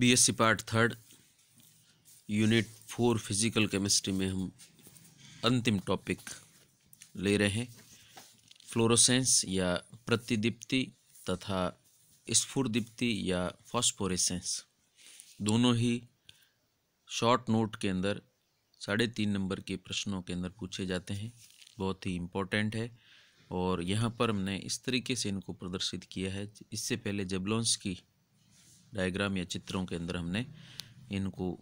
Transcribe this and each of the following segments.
BSc part third unit four physical chemistry में हम अंतिम टॉपिक ले रहे हैं फ्लोरोसेंस या प्रतिदीप्ति तथा स्फुरदीप्ति या फॉस्फोरेसेंस दोनों ही शॉर्ट नोट के अंदर साढ़े तीन नंबर के प्रश्नों के अंदर पूछे जाते हैं बहुत ही इम्पोर्टेंट है और यहाँ पर हमने इस तरीके से इनको प्रदर्शित किया है इससे पहले जबलोंस की डायग्राम या चित्रों के अंदर हमने इनको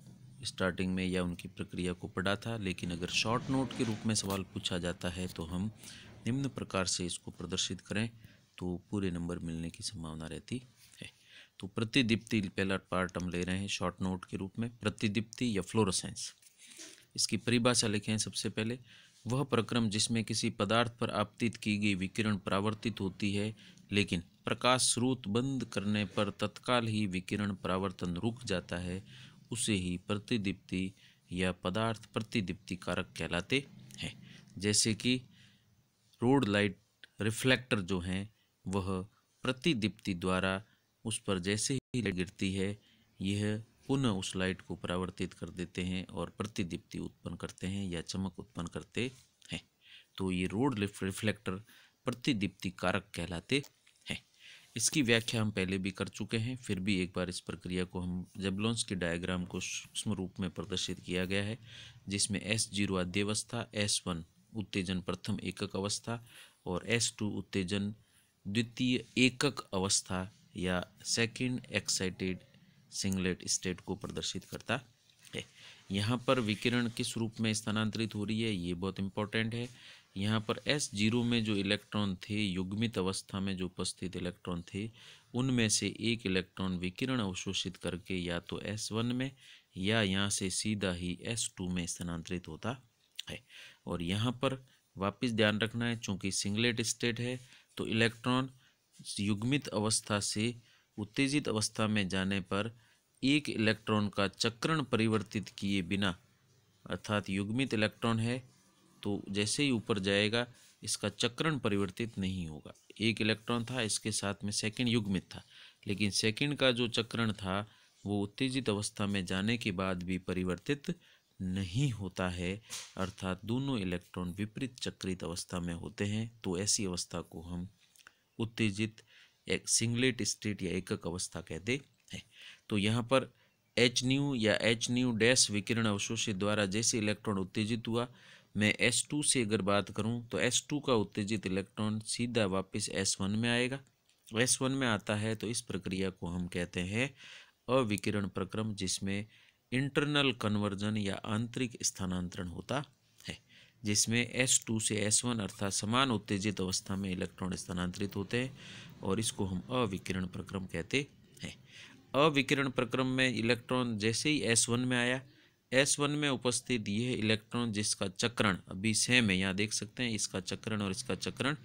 स्टार्टिंग में या उनकी प्रक्रिया को पढ़ा था लेकिन अगर शॉर्ट नोट के रूप में सवाल पूछा जाता है तो हम निम्न प्रकार से इसको प्रदर्शित करें तो पूरे नंबर मिलने की संभावना रहती है तो प्रतिदीप्ति पहला पार्ट हम ले रहे हैं शॉर्ट नोट के रूप में प्रतिदीप्ति या फ्लोरोसेंस इसकी परिभाषा लिखें सबसे पहले वह प्रक्रम जिसमें किसी पदार्थ पर आपतित की गई विकिरण परावर्तित होती है लेकिन प्रकाश स्रोत बंद करने पर तत्काल ही विकिरण परावर्तन रुक जाता है उसे ही प्रतिदीप्ति या पदार्थ प्रतिदीप्ति कारक कहलाते हैं जैसे कि रोड लाइट रिफ्लेक्टर जो हैं वह प्रतिदीप्ति द्वारा उस पर जैसे ही गिरती है यह पुनः उस लाइट को परावर्तित कर देते हैं और प्रतिदीप्ति उत्पन्न करते हैं या चमक उत्पन्न करते हैं तो ये रोड रिफ्लेक्टर प्रतिदीप्ति कारक कहलाते हैं इसकी व्याख्या हम पहले भी कर चुके हैं फिर भी एक बार इस प्रक्रिया को हम जेबलॉन्स के डायग्राम को सूक्ष्म रूप में प्रदर्शित किया गया है जिसमें एस जीरो आद्यवस्था एस वन उत्तेजन प्रथम एकक अवस्था और एस टू उत्तेजन द्वितीय एकक अवस्था या सेकेंड एक्साइटेड सिंगलेट स्टेट को प्रदर्शित करता है यहाँ पर विकिरण किस रूप में स्थानांतरित हो रही है ये बहुत इंपॉर्टेंट है यहाँ पर एस जीरो में जो इलेक्ट्रॉन थे युग्मित अवस्था में जो उपस्थित इलेक्ट्रॉन थे उनमें से एक इलेक्ट्रॉन विकिरण अवशोषित करके या तो एस वन में या यहाँ से सीधा ही एस टू में स्थानांतरित होता है और यहाँ पर वापस ध्यान रखना है चूँकि सिंगलेट स्टेट है तो इलेक्ट्रॉन युग्मित अवस्था से उत्तेजित अवस्था में जाने पर एक इलेक्ट्रॉन का चक्रण परिवर्तित किए बिना अर्थात युग्मित इलेक्ट्रॉन है तो जैसे ही ऊपर जाएगा इसका चक्रण परिवर्तित नहीं होगा एक इलेक्ट्रॉन था इसके साथ में सेकंड युग्मित था लेकिन सेकंड का जो चक्रण था वो उत्तेजित अवस्था में जाने के बाद भी परिवर्तित नहीं होता है अर्थात दोनों इलेक्ट्रॉन विपरीत चक्रित अवस्था में होते हैं तो ऐसी अवस्था को हम उत्तेजित एक सिंगलेट स्टेट या एकक अवस्था कहते हैं तो यहाँ पर एच न्यू या एच न्यू डैश विकिरण अवशोषित द्वारा जैसे इलेक्ट्रॉन उत्तेजित हुआ मैं एस टू से अगर बात करूँ तो एस टू का उत्तेजित इलेक्ट्रॉन सीधा वापस एस वन में आएगा एस वन में आता है तो इस प्रक्रिया को हम कहते हैं अविकिरण प्रक्रम जिसमें इंटरनल कन्वर्जन या आंतरिक स्थानांतरण होता है जिसमें एस टू से एस वन अर्थात समान उत्तेजित अवस्था में इलेक्ट्रॉन स्थानांतरित होते हैं और इसको हम अविकिरण प्रक्रम कहते हैं अविकिरण प्रक्रम में इलेक्ट्रॉन जैसे ही एस वन में आया एस वन में उपस्थित यह इलेक्ट्रॉन जिसका चक्रण अभी सेम है यहाँ देख सकते हैं इसका चक्रण और इसका चक्रण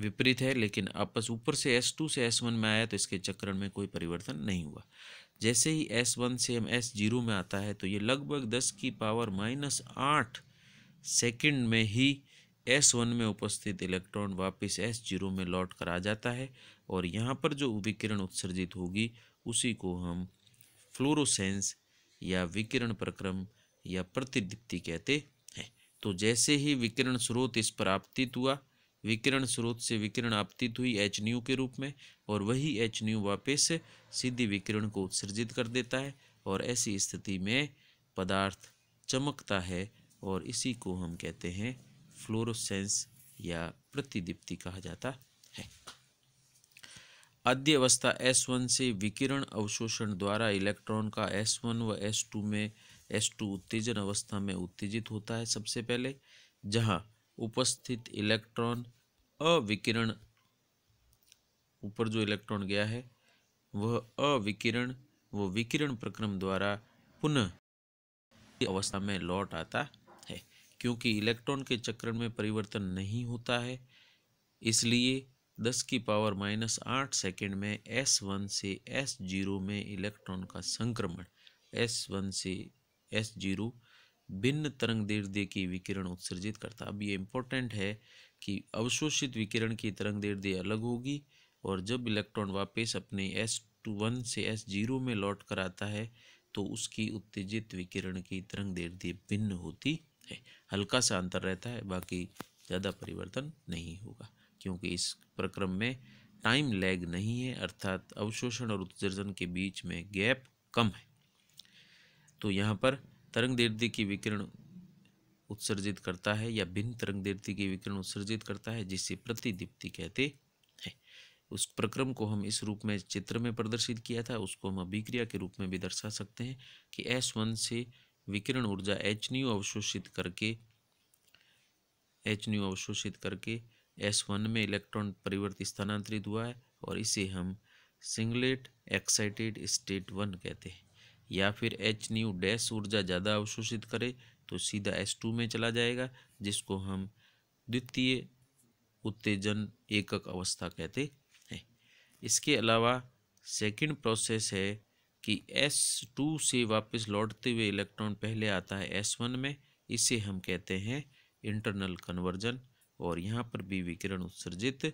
विपरीत है लेकिन आपस ऊपर से एस टू से एस वन में आया तो इसके चक्रण में कोई परिवर्तन नहीं हुआ जैसे ही एस वन से हम एस जीरो में आता है तो ये लगभग दस की पावर माइनस आठ सेकेंड में ही एस वन में उपस्थित इलेक्ट्रॉन वापस एस जीरो में लौट कर आ जाता है और यहाँ पर जो विकिरण उत्सर्जित होगी उसी को हम फ्लोरोसेंस या विकिरण प्रक्रम या प्रतिदीप्ति कहते हैं तो जैसे ही विकिरण स्रोत इस पर आपतित हुआ विकिरण स्रोत से विकिरण आपतित हुई एच न्यू के रूप में और वही एच न्यू वापस सीधी विकिरण को उत्सर्जित कर देता है और ऐसी स्थिति में पदार्थ चमकता है और इसी को हम कहते हैं फ्लोरोसेंस या प्रतिदीप्ति कहा जाता है आद्य अवस्था S1 से विकिरण अवशोषण द्वारा इलेक्ट्रॉन का S1 व S2 में S2 उत्तेजन अवस्था में उत्तेजित होता है सबसे पहले जहां उपस्थित इलेक्ट्रॉन अविकिरण ऊपर जो इलेक्ट्रॉन गया है वह अविकिरण व विकिरण प्रक्रम द्वारा पुनः अवस्था में लौट आता क्योंकि इलेक्ट्रॉन के चक्रण में परिवर्तन नहीं होता है इसलिए 10 की पावर माइनस आठ सेकेंड में एस वन से एस जीरो में इलेक्ट्रॉन का संक्रमण एस वन से एस जीरो भिन्न तरंग दैर्ध्य की विकिरण उत्सर्जित करता अब ये इम्पोर्टेंट है कि अवशोषित विकिरण की तरंग दैर्ध्य अलग होगी और जब इलेक्ट्रॉन वापस अपने एस टू वन से एस जीरो में लौट कर आता है तो उसकी उत्तेजित विकिरण की तरंग दैर्ध्य भिन्न होती है हल्का सा अंतर रहता है बाकी ज़्यादा परिवर्तन नहीं होगा क्योंकि इस प्रक्रम में टाइम लैग नहीं है अर्थात अवशोषण और उत्सर्जन के बीच में गैप कम है तो यहाँ पर तरंग दीर्धि की विकिरण उत्सर्जित करता है या भिन्न तरंग दीर्धि की विकिरण उत्सर्जित करता है जिसे प्रतिदीप्ति कहते हैं उस प्रक्रम को हम इस रूप में चित्र में प्रदर्शित किया था उसको हम अभिक्रिया के रूप में भी दर्शा सकते हैं कि एस वन से विकिरण ऊर्जा एच न्यू अवशोषित करके एच न्यू अवशोषित करके एस वन में इलेक्ट्रॉन परिवर्तित स्थानांतरित हुआ है और इसे हम सिंगलेट एक्साइटेड स्टेट वन कहते हैं या फिर एच न्यू डैश ऊर्जा ज़्यादा अवशोषित करे तो सीधा एस टू में चला जाएगा जिसको हम द्वितीय उत्तेजन एकक अवस्था कहते हैं इसके अलावा सेकंड प्रोसेस है कि एस टू से वापस लौटते हुए इलेक्ट्रॉन पहले आता है एस वन में इसे हम कहते हैं इंटरनल कन्वर्जन और यहाँ पर भी विकिरण उत्सर्जित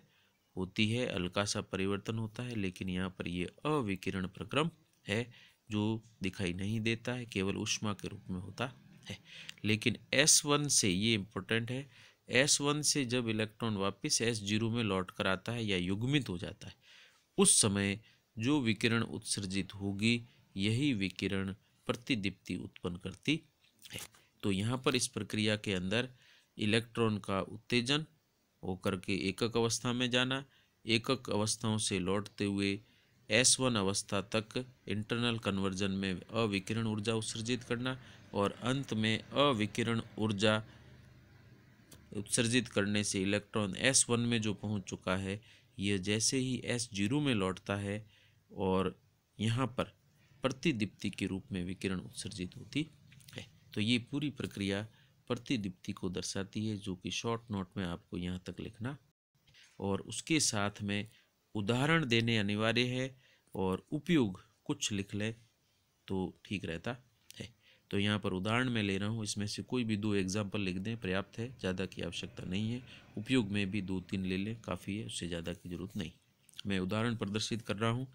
होती है हल्का सा परिवर्तन होता है लेकिन यहाँ पर ये अविकिरण प्रक्रम है जो दिखाई नहीं देता है केवल उष्मा के रूप में होता है लेकिन एस वन से ये इम्पोर्टेंट है एस वन से जब इलेक्ट्रॉन वापस एस जीरो में लौट कर आता है या युग्मित हो जाता है उस समय जो विकिरण उत्सर्जित होगी यही विकिरण प्रतिदीप्ति उत्पन्न करती है तो यहाँ पर इस प्रक्रिया के अंदर इलेक्ट्रॉन का उत्तेजन होकर के एकक अवस्था में जाना एकक अवस्थाओं से लौटते हुए एस वन अवस्था तक इंटरनल कन्वर्जन में अविकिरण ऊर्जा उत्सर्जित करना और अंत में अविकिरण ऊर्जा उत्सर्जित करने से इलेक्ट्रॉन एस वन में जो पहुंच चुका है यह जैसे ही एस जीरो में लौटता है और यहाँ पर प्रतिदीप्ति के रूप में विकिरण उत्सर्जित होती है तो ये पूरी प्रक्रिया प्रतिदीप्ति को दर्शाती है जो कि शॉर्ट नोट में आपको यहाँ तक लिखना और उसके साथ में उदाहरण देने अनिवार्य है और उपयोग कुछ लिख लें तो ठीक रहता है तो यहाँ पर उदाहरण में ले रहा हूँ इसमें से कोई भी दो एग्जाम्पल लिख दें पर्याप्त है ज़्यादा की आवश्यकता नहीं है उपयोग में भी दो तीन ले लें काफ़ी है उससे ज़्यादा की ज़रूरत नहीं मैं उदाहरण प्रदर्शित कर रहा हूँ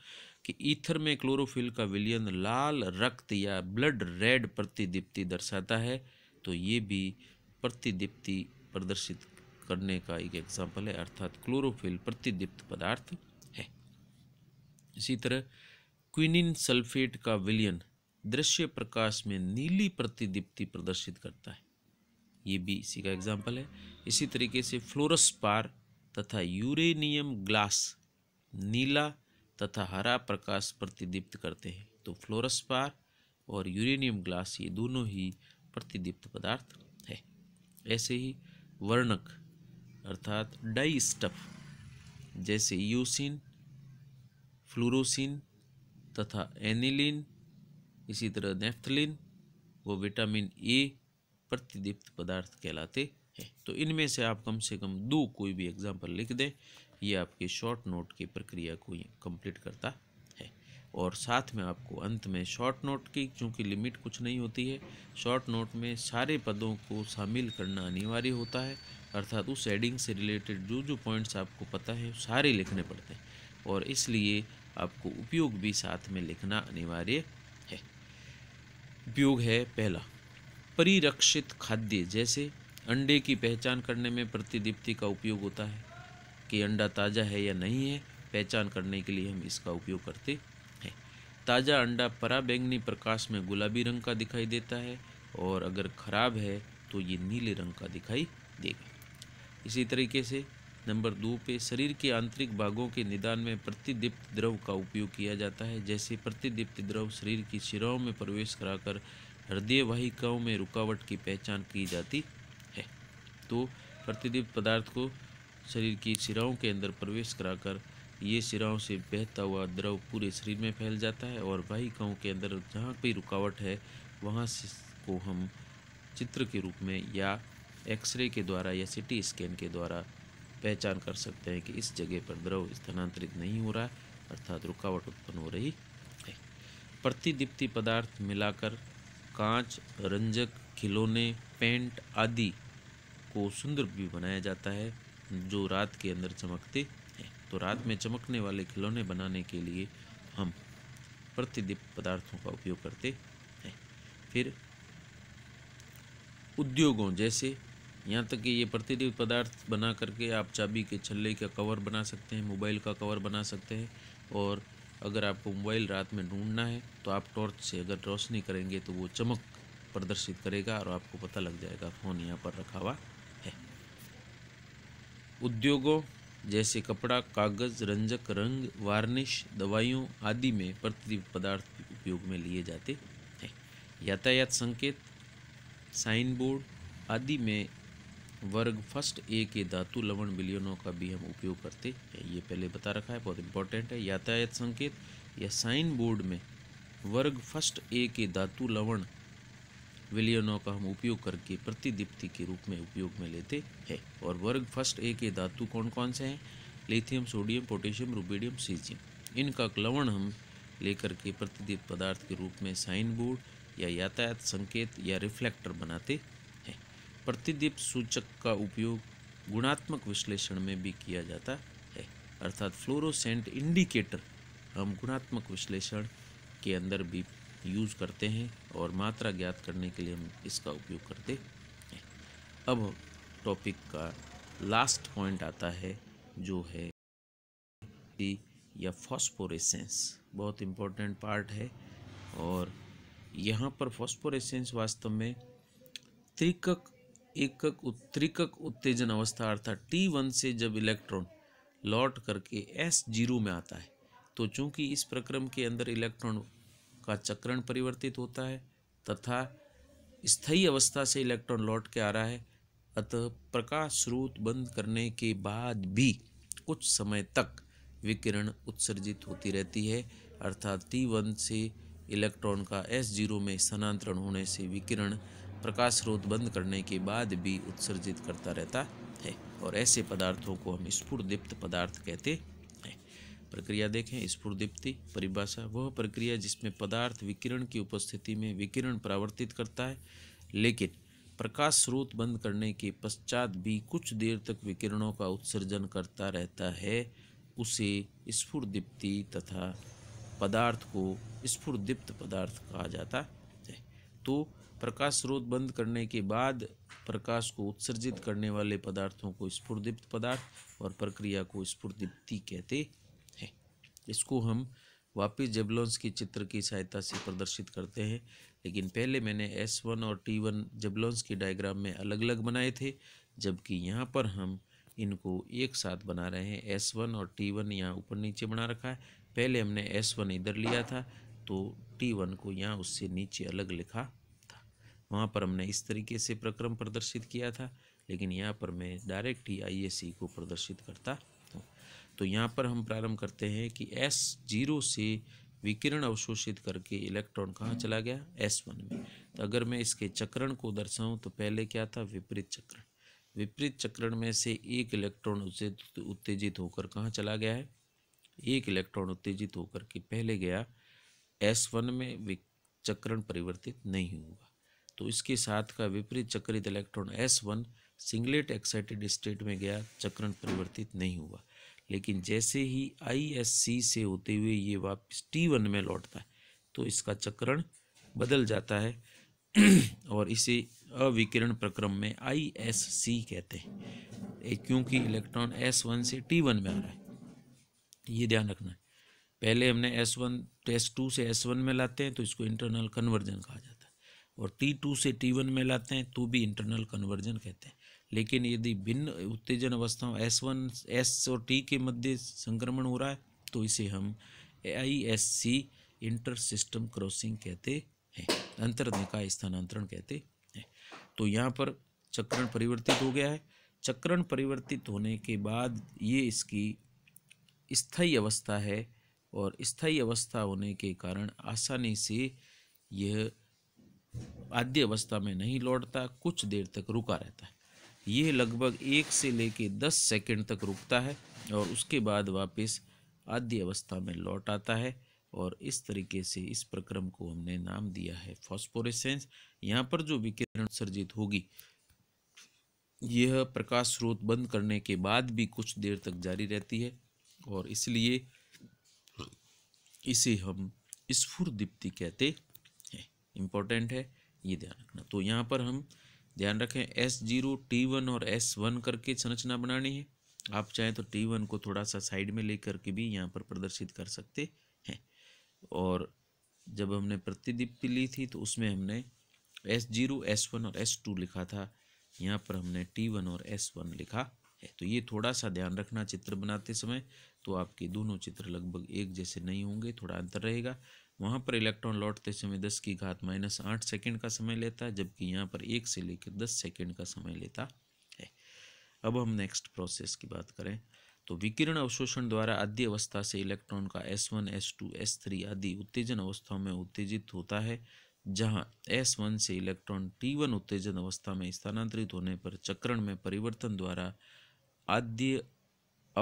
कि ईथर में क्लोरोफिल का विलयन लाल रक्त या ब्लड रेड प्रतिदीप्ति दर्शाता है तो ये भी प्रतिदीप्ति प्रदर्शित करने का एक एग्जाम्पल है अर्थात क्लोरोफिल प्रतिदीप्त पदार्थ है इसी तरह क्विनिन सल्फेट का विलयन दृश्य प्रकाश में नीली प्रतिदीप्ति प्रदर्शित करता है ये भी इसी का एग्जाम्पल है इसी तरीके से पार तथा यूरेनियम ग्लास नीला तथा हरा प्रकाश प्रतिदीप्त करते हैं तो फ्लोरस्पार और यूरेनियम ग्लास ये दोनों ही प्रतिदीप्त पदार्थ है ऐसे ही वर्णक अर्थात डाई स्टफ जैसे यूसिन फ्लोरोसिन तथा एनिलिन इसी तरह नेफ्थलिन वो विटामिन ए प्रतिदीप्त पदार्थ कहलाते हैं तो इनमें से आप कम से कम दो कोई भी एग्जाम्पल लिख दें ये आपके शॉर्ट नोट की प्रक्रिया को कंप्लीट करता है और साथ में आपको अंत में शॉर्ट नोट की चूँकि लिमिट कुछ नहीं होती है शॉर्ट नोट में सारे पदों को शामिल करना अनिवार्य होता है अर्थात उस एडिंग से रिलेटेड जो जो पॉइंट्स आपको पता है सारे लिखने पड़ते हैं और इसलिए आपको उपयोग भी साथ में लिखना अनिवार्य है उपयोग है पहला परिरक्षित खाद्य जैसे अंडे की पहचान करने में प्रतिदीप्ति का उपयोग होता है कि अंडा ताज़ा है या नहीं है पहचान करने के लिए हम इसका उपयोग करते हैं ताज़ा अंडा पराबैंगनी प्रकाश में गुलाबी रंग का दिखाई देता है और अगर ख़राब है तो ये नीले रंग का दिखाई देगा इसी तरीके से नंबर दो पे शरीर के आंतरिक भागों के निदान में प्रतिदीप्त द्रव का उपयोग किया जाता है जैसे प्रतिदीप्त द्रव शरीर की शिराओं में प्रवेश कराकर हृदय वाहिकाओं में रुकावट की पहचान की जाती है तो प्रतिदीप्त पदार्थ को शरीर की सिराओं के अंदर प्रवेश कराकर ये सिराओं से बहता हुआ द्रव पूरे शरीर में फैल जाता है और गाँव के अंदर जहाँ भी रुकावट है वहाँ को हम चित्र के रूप में या एक्सरे के द्वारा या सिटी स्कैन के द्वारा पहचान कर सकते हैं कि इस जगह पर द्रव स्थानांतरित नहीं हो रहा अर्थात रुकावट उत्पन्न हो रही है प्रतिदीप्ति पदार्थ मिलाकर कांच रंजक खिलौने पेंट आदि को सुंदर भी बनाया जाता है जो रात के अंदर चमकते हैं तो रात में चमकने वाले खिलौने बनाने के लिए हम प्रतिदीप पदार्थों का उपयोग करते हैं फिर उद्योगों जैसे यहाँ तक कि ये प्रतिदीप पदार्थ बना करके आप चाबी के छल्ले का कवर बना सकते हैं मोबाइल का कवर बना सकते हैं और अगर आपको मोबाइल रात में ढूंढना है तो आप टॉर्च से अगर रोशनी करेंगे तो वो चमक प्रदर्शित करेगा और आपको पता लग जाएगा फ़ोन यहाँ पर रखा हुआ उद्योगों जैसे कपड़ा कागज़ रंजक रंग वार्निश दवाइयों आदि में प्रतिदिन पदार्थ उपयोग में लिए जाते हैं यातायात संकेत साइन बोर्ड आदि में वर्ग फर्स्ट ए के धातु लवण बिलियनों का भी हम उपयोग करते हैं ये पहले बता रखा है बहुत इंपॉर्टेंट है यातायात संकेत या साइन बोर्ड में वर्ग फर्स्ट ए के धातु लवण विलियनों का हम उपयोग करके प्रतिदीप्ति के रूप में उपयोग में लेते हैं और वर्ग फर्स्ट ए के धातु कौन कौन से हैं lithium sodium potassium rubidium caesium इनका क्लवण हम लेकर के प्रतिदीप पदार्थ के रूप में साइन बोर्ड या यातायात संकेत या रिफ्लेक्टर बनाते हैं प्रतिदीप सूचक का उपयोग गुणात्मक विश्लेषण में भी किया जाता है अर्थात फ्लोरोसेंट इंडिकेटर हम गुणात्मक विश्लेषण के अंदर भी यूज़ करते हैं और मात्रा ज्ञात करने के लिए हम इसका उपयोग करते हैं अब टॉपिक का लास्ट पॉइंट आता है जो है या फॉस्फोरेसेंस बहुत इम्पोर्टेंट पार्ट है और यहाँ पर फॉस्फोरेसेंस वास्तव में त्रिकक एकक त्रिकक उत्तेजन अवस्था अर्थात टी वन से जब इलेक्ट्रॉन लौट करके एस जीरो में आता है तो चूंकि इस प्रक्रम के अंदर इलेक्ट्रॉन का चक्रण परिवर्तित होता है तथा स्थायी अवस्था से इलेक्ट्रॉन लौट के आ रहा है अतः प्रकाश स्रोत बंद करने के बाद भी कुछ समय तक विकिरण उत्सर्जित होती रहती है अर्थात टी वन से इलेक्ट्रॉन का एस जीरो में स्थानांतरण होने से विकिरण प्रकाश स्रोत बंद करने के बाद भी उत्सर्जित करता रहता है और ऐसे पदार्थों को हम स्फुर्दीप्त दीप्त पदार्थ कहते प्रक्रिया देखें स्फुर्दीप्ति परिभाषा वह प्रक्रिया जिसमें पदार्थ विकिरण की उपस्थिति में विकिरण परावर्तित करता है लेकिन प्रकाश स्रोत बंद करने के पश्चात भी कुछ देर तक विकिरणों का उत्सर्जन करता रहता है उसे स्फुर्दीप्ति तथा पदार्थ को स्फुर्दीप्त पदार्थ कहा जाता है तो प्रकाश स्रोत बंद करने के बाद प्रकाश को उत्सर्जित करने वाले पदार्थों को स्फुर्दीप्त पदार्थ और प्रक्रिया को स्फुर्दीप्ति कहते इसको हम वापस जेबलॉन्स के चित्र की सहायता से प्रदर्शित करते हैं लेकिन पहले मैंने एस वन और टी वन जेबलॉन्स के डायग्राम में अलग अलग बनाए थे जबकि यहाँ पर हम इनको एक साथ बना रहे हैं एस वन और टी वन यहाँ ऊपर नीचे बना रखा है पहले हमने एस वन इधर लिया था तो टी वन को यहाँ उससे नीचे अलग लिखा था वहाँ पर हमने इस तरीके से प्रक्रम प्रदर्शित किया था लेकिन यहाँ पर मैं डायरेक्ट ही आई को प्रदर्शित करता तो यहाँ पर हम प्रारंभ करते हैं कि एस जीरो से विकिरण अवशोषित करके इलेक्ट्रॉन कहाँ चला गया एस वन में तो अगर मैं इसके चक्रण को दर्शाऊँ तो पहले क्या था विपरीत चक्रण विपरीत चक्रण में से एक इलेक्ट्रॉन उसे उत्तेजित होकर कहाँ चला गया है एक इलेक्ट्रॉन उत्तेजित होकर के पहले गया एस वन में चक्रण परिवर्तित नहीं हुआ तो इसके साथ का विपरीत चक्रित electron S one singlet excited state में गया चक्रण परिवर्तित नहीं हुआ लेकिन जैसे ही आईएससी से होते हुए ये वापस टी वन में लौटता है तो इसका चक्रण बदल जाता है और इसे अविकिरण प्रक्रम में आई एस सी कहते हैं क्योंकि इलेक्ट्रॉन एस वन से टी वन में आ रहा है ये ध्यान रखना है पहले हमने एस वन एस टू से एस वन में लाते हैं तो इसको इंटरनल कन्वर्जन कहा जाता है और टी टू से टी वन में लाते हैं तो भी इंटरनल कन्वर्जन कहते हैं लेकिन यदि भिन्न उत्तेजन अवस्थाओं एस वन एस और टी के मध्य संक्रमण हो रहा है तो इसे हम I S C inter system crossing कहते हैं अंतर निकाय स्थानांतरण कहते हैं तो यहाँ पर चक्रण परिवर्तित हो गया है चक्रण परिवर्तित होने के बाद ये इसकी स्थायी अवस्था है और स्थायी अवस्था होने के कारण आसानी से यह आद्य अवस्था में नहीं लौटता कुछ देर तक रुका रहता है यह लगभग एक से लेकर दस सेकेंड तक रुकता है और उसके बाद वापस आदि अवस्था में लौट आता है और इस तरीके से इस प्रक्रम को हमने नाम दिया है फॉस्फोरेसेंस यहाँ पर जो विकिरण उत्सर्जित होगी यह प्रकाश स्रोत बंद करने के बाद भी कुछ देर तक जारी रहती है और इसलिए इसे हम स्फुर दीप्ति कहते हैं इम्पोर्टेंट है ये ध्यान रखना तो यहाँ पर हम ध्यान रखें एस जीरो टी वन और एस वन करके संरचना बनानी है आप चाहें तो टी वन को थोड़ा सा साइड में लेकर के भी यहाँ पर प्रदर्शित कर सकते हैं और जब हमने प्रतिदीप्ति ली थी तो उसमें हमने एस जीरो एस वन और एस टू लिखा था यहाँ पर हमने टी वन और एस वन लिखा है तो ये थोड़ा सा ध्यान रखना चित्र बनाते समय तो आपके दोनों चित्र लगभग एक जैसे नहीं होंगे थोड़ा अंतर रहेगा वहाँ पर इलेक्ट्रॉन लौटते समय दस की घात माइनस आठ सेकेंड का समय लेता है जबकि यहाँ पर एक से लेकर दस सेकेंड का समय लेता है अब हम नेक्स्ट प्रोसेस की बात करें तो विकिरण अवशोषण द्वारा आदि अवस्था से इलेक्ट्रॉन का S one S two S three आदि उत्तेजन अवस्थाओं में उत्तेजित होता है एस S1 से इलेक्ट्रॉन T1 उत्तेजन अवस्था में स्थानांतरित होने पर चक्रण में परिवर्तन द्वारा आद्य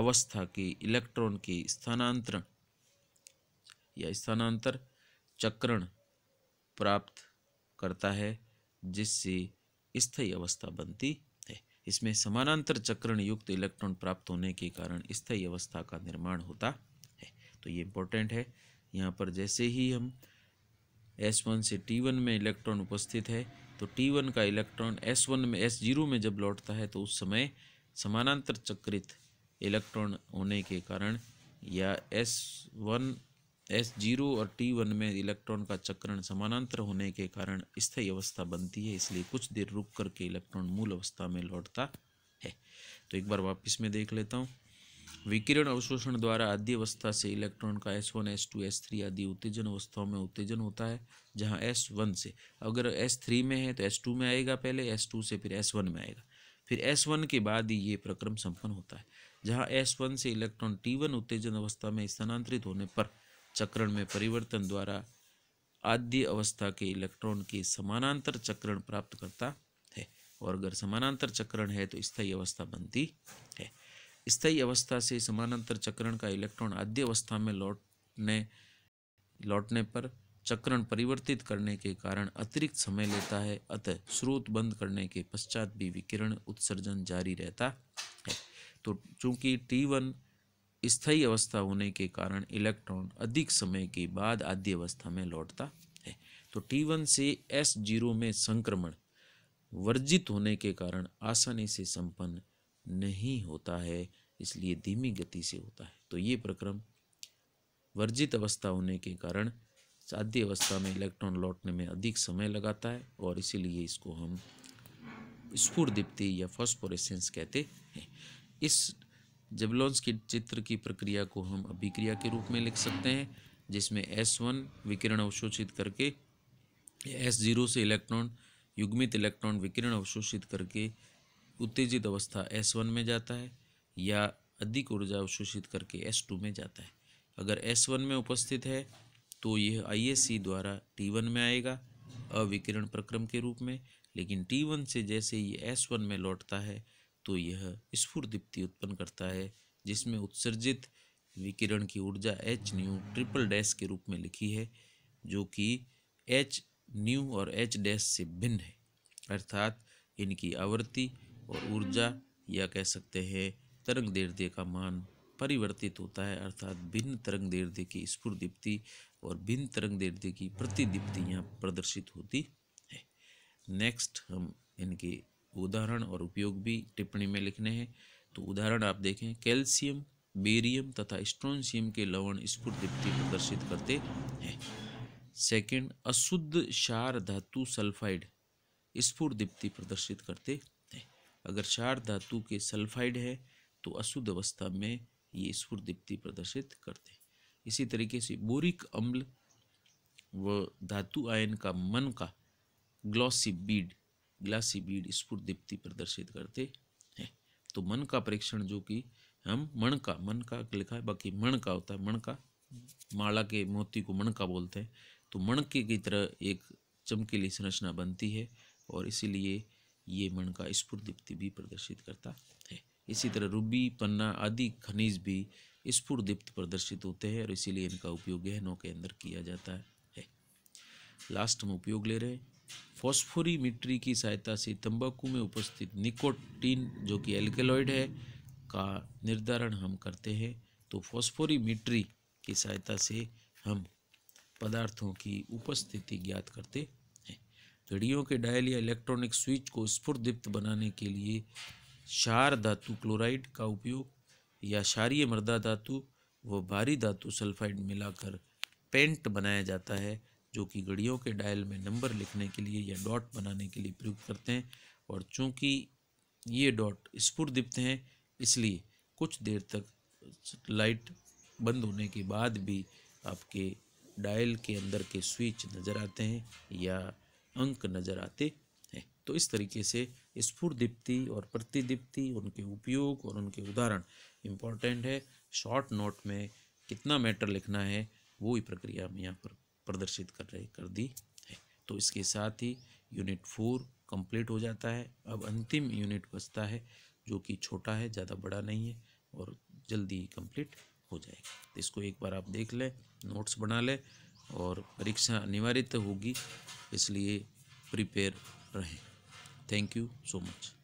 अवस्था के इलेक्ट्रॉन के स्थानांतरण या स्थानांतर चक्रण प्राप्त करता है जिससे स्थायी अवस्था बनती है इसमें समानांतर चक्रण युक्त इलेक्ट्रॉन प्राप्त होने के कारण स्थायी अवस्था का निर्माण होता है तो ये इम्पोर्टेंट है यहाँ पर जैसे ही हम S1 से T1 में इलेक्ट्रॉन उपस्थित है तो T1 का इलेक्ट्रॉन S1 में S0 में जब लौटता है तो उस समय समानांतर चक्रित इलेक्ट्रॉन होने के कारण या S1 एस जीरो और टी वन में इलेक्ट्रॉन का चक्रण समानांतर होने के कारण स्थायी अवस्था बनती है इसलिए कुछ देर रुक करके इलेक्ट्रॉन मूल अवस्था में लौटता है तो एक बार वापस में देख लेता हूँ विकिरण अवशोषण द्वारा आदि अवस्था से इलेक्ट्रॉन का S one S two S three आदि उत्तेजन अवस्थाओं में उत्तेजन होता है जहाँ एस वन से अगर एस थ्री में है तो एस टू में आएगा पहले एस टू से फिर एस वन में आएगा फिर एस वन के बाद ही ये प्रक्रम संपन्न होता है जहाँ एस वन से इलेक्ट्रॉन टी वन उत्तेजन अवस्था में स्थानांतरित होने पर चक्रण में परिवर्तन द्वारा आद्य अवस्था के इलेक्ट्रॉन के समानांतर चक्रण प्राप्त करता है और अगर समानांतर चक्रण है तो स्थायी अवस्था बनती है स्थायी अवस्था से समानांतर चक्रण का इलेक्ट्रॉन आद्य अवस्था में लौटने लौटने पर चक्रण परिवर्तित करने के कारण अतिरिक्त समय लेता है अतः स्रोत बंद करने के पश्चात भी विकिरण उत्सर्जन जारी रहता है तो चूंकि टी वन स्थायी अवस्था होने के कारण इलेक्ट्रॉन अधिक समय के बाद आद्य अवस्था में लौटता है तो T1 से S0 में संक्रमण वर्जित होने के कारण आसानी से संपन्न नहीं होता है इसलिए धीमी गति से होता है तो ये प्रक्रम वर्जित अवस्था होने के कारण साध्य अवस्था में इलेक्ट्रॉन लौटने में अधिक समय लगाता है और इसीलिए इसको हम स्फूर्दीप्ति या फॉस्फोरेसेंस कहते हैं इस जेबलॉन्स के चित्र की प्रक्रिया को हम अभिक्रिया के रूप में लिख सकते हैं जिसमें एस वन विकिरण अवशोषित करके एस जीरो से इलेक्ट्रॉन युग्मित इलेक्ट्रॉन विकिरण अवशोषित करके उत्तेजित अवस्था एस वन में जाता है या अधिक ऊर्जा अवशोषित करके एस टू में जाता है अगर एस वन में उपस्थित है तो यह आई द्वारा टी वन में आएगा अविकिरण प्रक्रम के रूप में लेकिन टी वन से जैसे ये एस वन में लौटता है तो यह दीप्ति उत्पन्न करता है जिसमें उत्सर्जित विकिरण की ऊर्जा एच न्यू ट्रिपल डैश के रूप में लिखी है जो कि एच न्यू और एच डैश से भिन्न है अर्थात इनकी आवृत्ति और ऊर्जा या कह सकते हैं तरंग दीर्घ्य का मान परिवर्तित होता है अर्थात भिन्न तरंग दीर्घ्य की दीप्ति और भिन्न तरंग दीर्घ्य की प्रतिदीप्ति यहाँ प्रदर्शित होती है नेक्स्ट हम इनके उदाहरण और उपयोग भी टिप्पणी में लिखने हैं तो उदाहरण आप देखें कैल्शियम बेरियम तथा स्ट्रोनशियम के लवण स्फुट दीप्ति प्रदर्शित करते हैं सेकंड अशुद्ध क्षार धातु सल्फाइड स्फुट दीप्ति प्रदर्शित करते हैं अगर क्षार धातु के सल्फाइड है तो अशुद्ध अवस्था में ये स्फुट दीप्ति प्रदर्शित करते हैं इसी तरीके से बोरिक अम्ल व धातु आयन का मन का ग्लॉसी बीड ग्लासी बीड स्फुट दीप्ति प्रदर्शित करते हैं तो मन का परीक्षण जो कि हम मण का मन का लिखा है बाकी मण का होता है मण का माला के मोती को मण का बोलते हैं तो मणके की तरह एक चमकीली संरचना बनती है और इसीलिए ये मण का स्फुट दीप्ति भी प्रदर्शित करता है इसी तरह रूबी पन्ना आदि खनिज भी स्फुट दीप्त प्रदर्शित होते हैं और इसीलिए इनका उपयोग गहनों के अंदर किया जाता है लास्ट हम उपयोग ले रहे हैं मिट्री की सहायता से तंबाकू में उपस्थित निकोटीन जो कि एल्केलॉइड है का निर्धारण हम करते हैं तो फॉस्फोरीमिट्री की सहायता से हम पदार्थों की उपस्थिति ज्ञात करते हैं घड़ियों के डायल या इलेक्ट्रॉनिक स्विच को स्फुर्दीप्त बनाने के लिए क्षार धातु क्लोराइड का उपयोग या क्षारीय मृदा धातु व भारी धातु सल्फाइड मिलाकर पेंट बनाया जाता है जो कि घड़ियों के डायल में नंबर लिखने के लिए या डॉट बनाने के लिए प्रयोग करते हैं और चूंकि ये डॉट दीप्त हैं इसलिए कुछ देर तक लाइट बंद होने के बाद भी आपके डायल के अंदर के स्विच नज़र आते हैं या अंक नज़र आते हैं तो इस तरीके से स्फुरदीप्ति और प्रतिदीप्ति उनके उपयोग और उनके उदाहरण इम्पॉर्टेंट है शॉर्ट नोट में कितना मैटर लिखना है वो ही प्रक्रिया हम यहाँ पर प्रदर्शित कर रही कर दी है तो इसके साथ ही यूनिट फोर कंप्लीट हो जाता है अब अंतिम यूनिट बचता है जो कि छोटा है ज़्यादा बड़ा नहीं है और जल्दी कंप्लीट हो जाएगा तो इसको एक बार आप देख लें नोट्स बना लें और परीक्षा अनिवार्य होगी इसलिए प्रिपेयर रहें थैंक यू सो मच